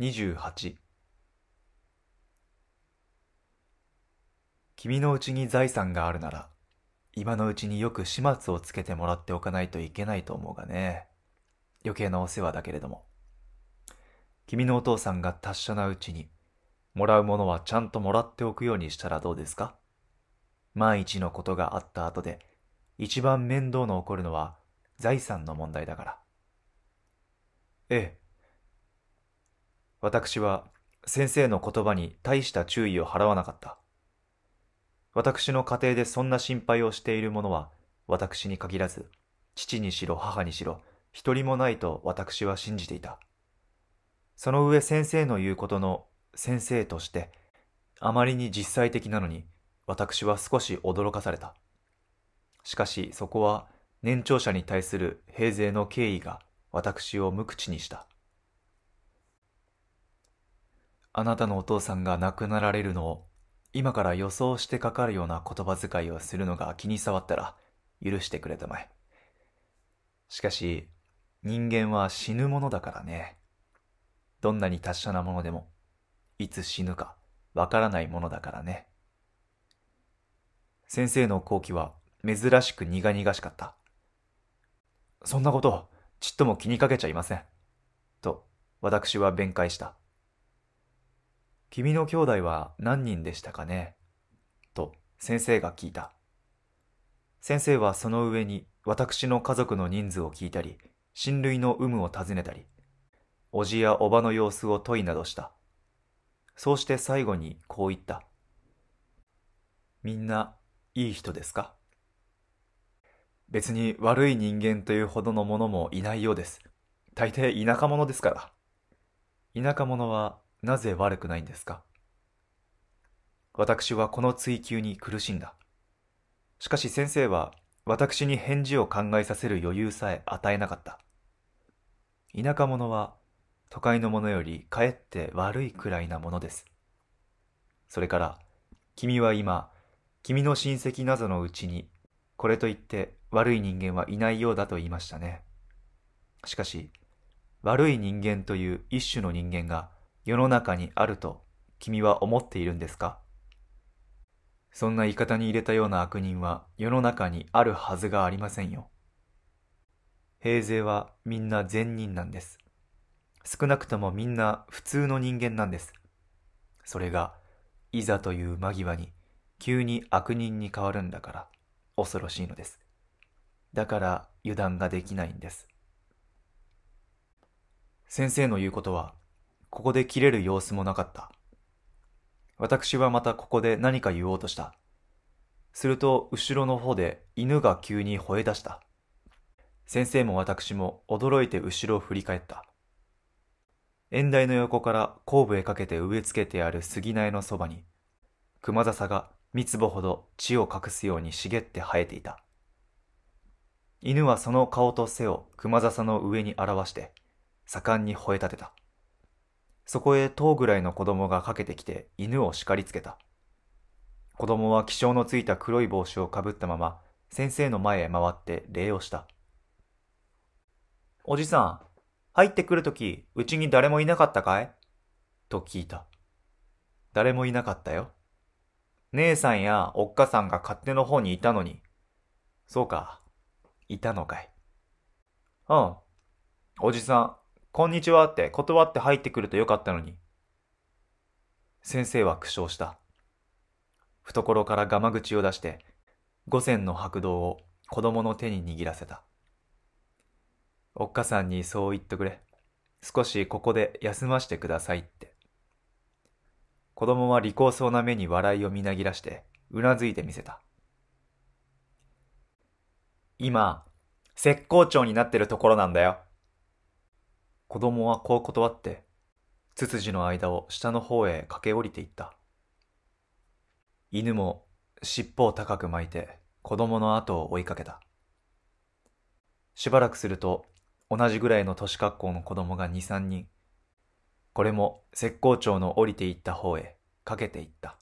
28君のうちに財産があるなら今のうちによく始末をつけてもらっておかないといけないと思うがね余計なお世話だけれども君のお父さんが達者なうちにもらうものはちゃんともらっておくようにしたらどうですか万一のことがあった後で一番面倒の起こるのは財産の問題だからええ私は先生の言葉に大した注意を払わなかった。私の家庭でそんな心配をしている者は私に限らず、父にしろ母にしろ一人もないと私は信じていた。その上先生の言うことの先生として、あまりに実際的なのに私は少し驚かされた。しかしそこは年長者に対する平勢の敬意が私を無口にした。あなたのお父さんが亡くなられるのを今から予想してかかるような言葉遣いをするのが気に障ったら許してくれたまえ。しかし、人間は死ぬものだからね。どんなに達者なものでも、いつ死ぬかわからないものだからね。先生の後期は珍しく苦々しかった。そんなこと、ちっとも気にかけちゃいません。と、私は弁解した。君の兄弟は何人でしたかねと先生が聞いた。先生はその上に私の家族の人数を聞いたり、親類の有無を尋ねたり、おじやおばの様子を問いなどした。そうして最後にこう言った。みんないい人ですか別に悪い人間というほどのものもいないようです。大抵田舎者ですから。田舎者はなぜ悪くないんですか私はこの追求に苦しんだ。しかし先生は私に返事を考えさせる余裕さえ与えなかった。田舎者は都会のものよりかえって悪いくらいなものです。それから、君は今、君の親戚などのうちに、これといって悪い人間はいないようだと言いましたね。しかし、悪い人間という一種の人間が、世の中にあると君は思っているんですかそんな言い方に入れたような悪人は世の中にあるはずがありませんよ。平勢はみんな善人なんです。少なくともみんな普通の人間なんです。それが、いざという間際に急に悪人に変わるんだから恐ろしいのです。だから油断ができないんです。先生の言うことはここで切れる様子もなかった。私はまたここで何か言おうとした。すると、後ろの方で犬が急に吠え出した。先生も私も驚いて後ろを振り返った。縁台の横から後部へかけて植え付けてある杉苗のそばに、熊笹が三坪ほど地を隠すように茂って生えていた。犬はその顔と背を熊笹の上に表して、盛んに吠え立てた。そこへ塔ぐらいの子供が駆けてきて犬を叱りつけた。子供は気性のついた黒い帽子をかぶったまま先生の前へ回って礼をした。おじさん、入ってくるとき、うちに誰もいなかったかいと聞いた。誰もいなかったよ。姉さんやおっかさんが勝手の方にいたのに。そうか。いたのかい。うん。おじさん、こんにちはって断って入ってくるとよかったのに。先生は苦笑した。懐からガマ口を出して、五前の白道を子供の手に握らせた。おっかさんにそう言ってくれ。少しここで休ましてくださいって。子供は利口そうな目に笑いをみなぎらして、うなずいてみせた。今、絶好調になってるところなんだよ。子供はこう断って、ツツジの間を下の方へ駆け下りていった。犬も尻尾を高く巻いて子供の後を追いかけた。しばらくすると同じぐらいの年格好の子供が2、3人、これも石膏町の降りていった方へかけていった。